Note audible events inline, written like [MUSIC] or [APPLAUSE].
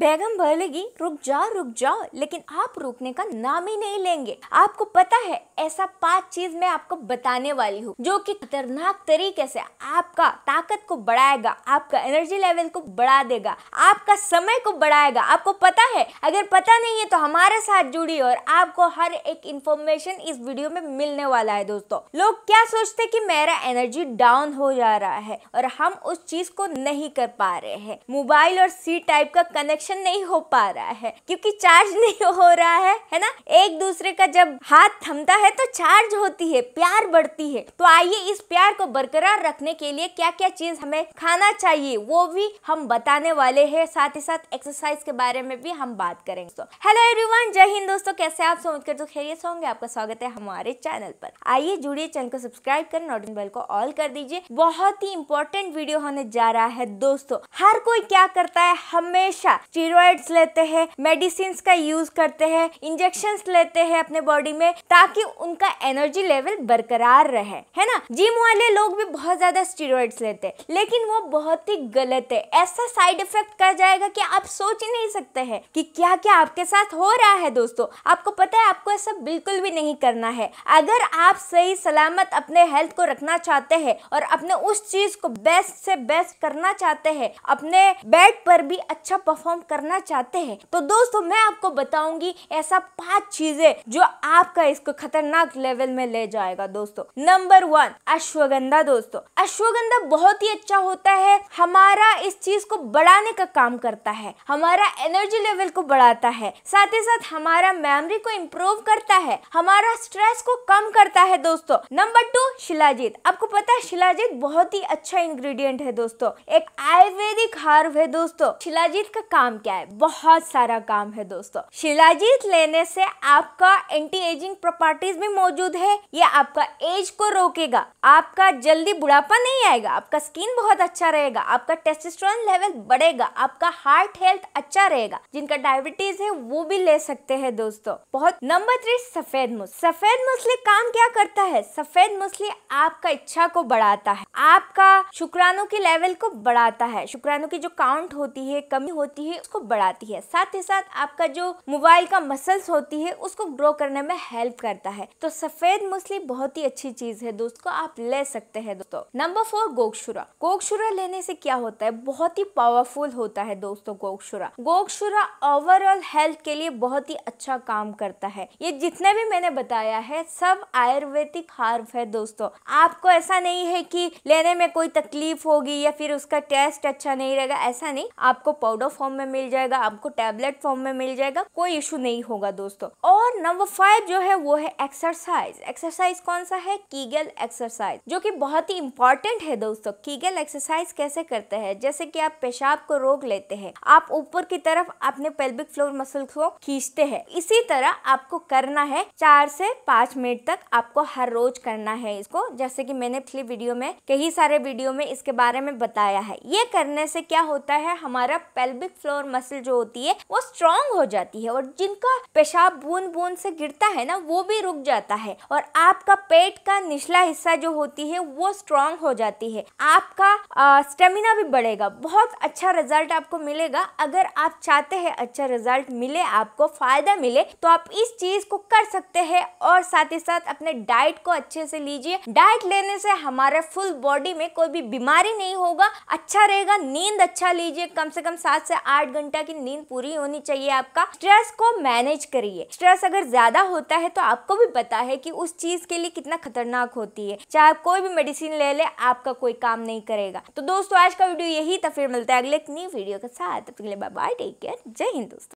बेगम बोलेगी रुक जाओ रुक जाओ लेकिन आप रुकने का नाम ही नहीं लेंगे आपको पता है ऐसा पांच चीज मैं आपको बताने वाली हूँ जो कि खतरनाक तरीके से आपका ताकत को बढ़ाएगा आपका एनर्जी लेवल को बढ़ा देगा आपका समय को बढ़ाएगा आपको पता है अगर पता नहीं है तो हमारे साथ जुड़ी और आपको हर एक इंफॉर्मेशन इस वीडियो में मिलने वाला है दोस्तों लोग क्या सोचते कि मेरा एनर्जी डाउन हो जा रहा है और हम उस चीज को नहीं कर पा रहे हैं मोबाइल और सी टाइप का कनेक्शन कनेक्शन नहीं हो पा रहा है क्योंकि चार्ज [LAUGHS] नहीं हो रहा है है ना एक दूसरे का जब हाथ थमता है तो चार्ज होती है प्यार बढ़ती है तो आइए इस प्यार को बरकरार रखने के लिए क्या क्या चीज हमें खाना चाहिए वो भी हम बताने वाले हैं साथ ही साथ एक्सरसाइज के बारे में भी हम बात करेंगे तो हेलो एवरीवन जय हिंद दोस्तों कैसे आप समझ कर तो खैरियत होंगे आपका स्वागत है हमारे चैनल पर आइए जुड़िए चैनल को सब्सक्राइब कर नोटिस बेल को ऑल कर दीजिए बहुत ही इंपॉर्टेंट वीडियो होने जा रहा है दोस्तों हर कोई क्या करता है हमेशा स्टीरोड्स लेते हैं मेडिसिन का यूज करते हैं इंजेक्शन लेते हैं अपने बॉडी में ताकि उनका एनर्जी लेवल बरकरार रहे है ना जिम वाले लोग भी बहुत ज्यादा स्टीरोड्स लेते हैं लेकिन वो बहुत ही गलत है ऐसा साइड इफेक्ट कर जाएगा कि आप सोच ही नहीं सकते हैं कि क्या क्या आपके साथ हो रहा है दोस्तों आपको पता है आपको ऐसा बिल्कुल भी नहीं करना है अगर आप सही सलामत अपने हेल्थ को रखना चाहते हैं और अपने उस चीज को बेस्ट से बेस्ट करना चाहते हैं अपने बेड पर भी अच्छा परफॉर्म परफॉर्म करना चाहते हैं तो दोस्तों मैं आपको बताऊंगी ऐसा पांच चीजें जो आपका इसको खतरनाक लेवल में ले जाएगा दोस्तों नंबर वन अश्वगंधा दोस्तों अश्वगंधा बहुत ही अच्छा होता है हमारा इस चीज को बढ़ाने का काम करता है हमारा एनर्जी लेवल को बढ़ाता है साथ ही साथ हमारा मेमोरी को इम्प्रूव करता है हमारा स्ट्रेस को कम करता है दोस्तों नंबर टू शिलाजीत आपको पता है शिलाजीत बहुत ही अच्छा इंग्रेडिएंट है दोस्तों एक आयुर्वेदिक हार्व है दोस्तों शिलाजीत का काम काम क्या है बहुत सारा काम है दोस्तों शिलाजीत लेने से आपका एंटी एजिंग प्रॉपर्टीज भी मौजूद है ये आपका एज को रोकेगा आपका जल्दी बुढ़ापा नहीं आएगा आपका स्किन बहुत अच्छा रहेगा आपका टेस्टोस्टेरोन लेवल बढ़ेगा आपका हार्ट हेल्थ अच्छा रहेगा जिनका डायबिटीज है वो भी ले सकते हैं दोस्तों बहुत नंबर थ्री सफेद मुस सफेद मुसली काम क्या करता है सफेद मुसली आपका इच्छा को बढ़ाता है आपका शुक्राणु के लेवल को बढ़ाता है शुक्राणु की जो काउंट होती है कमी होती है है उसको बढ़ाती है साथ ही साथ आपका जो मोबाइल का मसल्स होती है उसको ग्रो करने में हेल्प करता है तो सफेद मूसली बहुत ही अच्छी चीज है दोस्तों आप ले सकते हैं दोस्तों नंबर फोर गोक्षुरा गोक्षुरा लेने से क्या होता है बहुत ही पावरफुल होता है दोस्तों गोक्षुरा गोक्षुरा ओवरऑल हेल्थ के लिए बहुत ही अच्छा काम करता है ये जितने भी मैंने बताया है सब आयुर्वेदिक हार्ब है दोस्तों आपको ऐसा नहीं है कि लेने में कोई तकलीफ होगी या फिर उसका टेस्ट अच्छा नहीं रहेगा ऐसा नहीं आपको पाउडर फॉर्म में मिल जाएगा आपको टैबलेट फॉर्म में मिल जाएगा कोई इशू नहीं होगा दोस्तों और नंबर फाइव जो है वो है एक्सरसाइज एक्सरसाइज कौन सा है कीगल एक्सरसाइज जो कि बहुत ही इंपॉर्टेंट है दोस्तों कीगल एक्सरसाइज कैसे करते हैं जैसे कि आप पेशाब को रोक लेते हैं आप ऊपर की तरफ अपने पेल्बिक फ्लोर मसल को खींचते हैं इसी तरह आपको करना है चार से पाँच मिनट तक आपको हर रोज करना है इसको जैसे कि मैंने पिछली वीडियो में कई सारे वीडियो में इसके बारे में बताया है ये करने से क्या होता है हमारा पेल्बिक फ्लोर और मसल जो होती है वो स्ट्रांग हो जाती है और जिनका पेशाब बूंद बूंद से गिरता है ना वो भी रुक जाता है और आपका पेट का निचला हिस्सा जो होती है वो स्ट्रांग हो जाती है आपका स्टेमिना भी बढ़ेगा बहुत अच्छा रिजल्ट आपको मिलेगा अगर आप चाहते हैं अच्छा रिजल्ट मिले आपको फ़ायदा मिले तो आप इस चीज़ को कर सकते हैं और साथ ही साथ अपने डाइट को अच्छे से लीजिए डाइट लेने से हमारे फुल बॉडी में कोई भी बीमारी नहीं होगा अच्छा रहेगा नींद अच्छा लीजिए कम से कम सात से आठ आठ घंटा की नींद पूरी होनी चाहिए आपका स्ट्रेस को मैनेज करिए स्ट्रेस अगर ज्यादा होता है तो आपको भी पता है कि उस चीज के लिए कितना खतरनाक होती है चाहे आप कोई भी मेडिसिन ले ले आपका कोई काम नहीं करेगा तो दोस्तों आज का वीडियो यही था फिर मिलता है अगले एक न्यू वीडियो के साथ तब तक के लिए बाय बाय टेक केयर जय हिंद दोस्तों